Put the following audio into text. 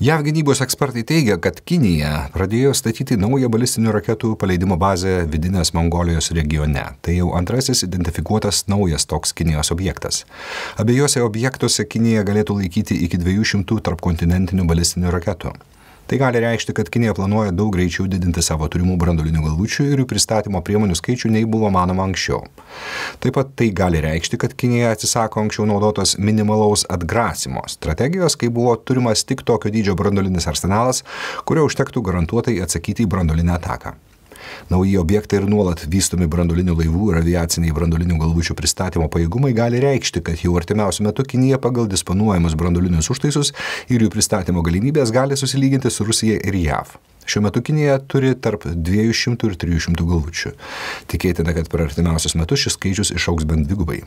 JAV gynybos ekspertai teigia, kad Kinija pradėjo statyti naują balistinių raketų paleidimo bazę vidinės Mongolijos regione. Tai jau antrasis identifikuotas naujas toks Kinijos objektas. Abiejose objektuose Kinija galėtų laikyti iki 200 tarpkontinentinių balistinių raketų. Tai gali reikšti, kad Kinija planuoja daug greičiau didinti savo turimų brandolinių galvučių ir jų pristatymo priemonių skaičių nei buvo manoma anksčiau. Taip pat tai gali reikšti, kad Kinija atsisako anksčiau naudotos minimalaus atgrasimo strategijos, kai buvo turimas tik tokio dydžio brandolinis arsenalas, kurio užtektų garantuotai atsakyti į brandolinę ataką. Nauji objektai ir nuolat vystomi brandolinių laivų ir aviaciniai brandolinių galvučių pristatymo pajėgumai gali reikšti, kad jau artimiausiu metu Kinija pagal disponuojamus brandolinius užtaisus ir jų pristatymo galimybės gali susilyginti su Rusija ir JAV. Šiuo metu Kinija turi tarp 200 ir 300 galvučių. Tikėtina, kad per artimiausius metus šis skaičius išauks bent dvigubai.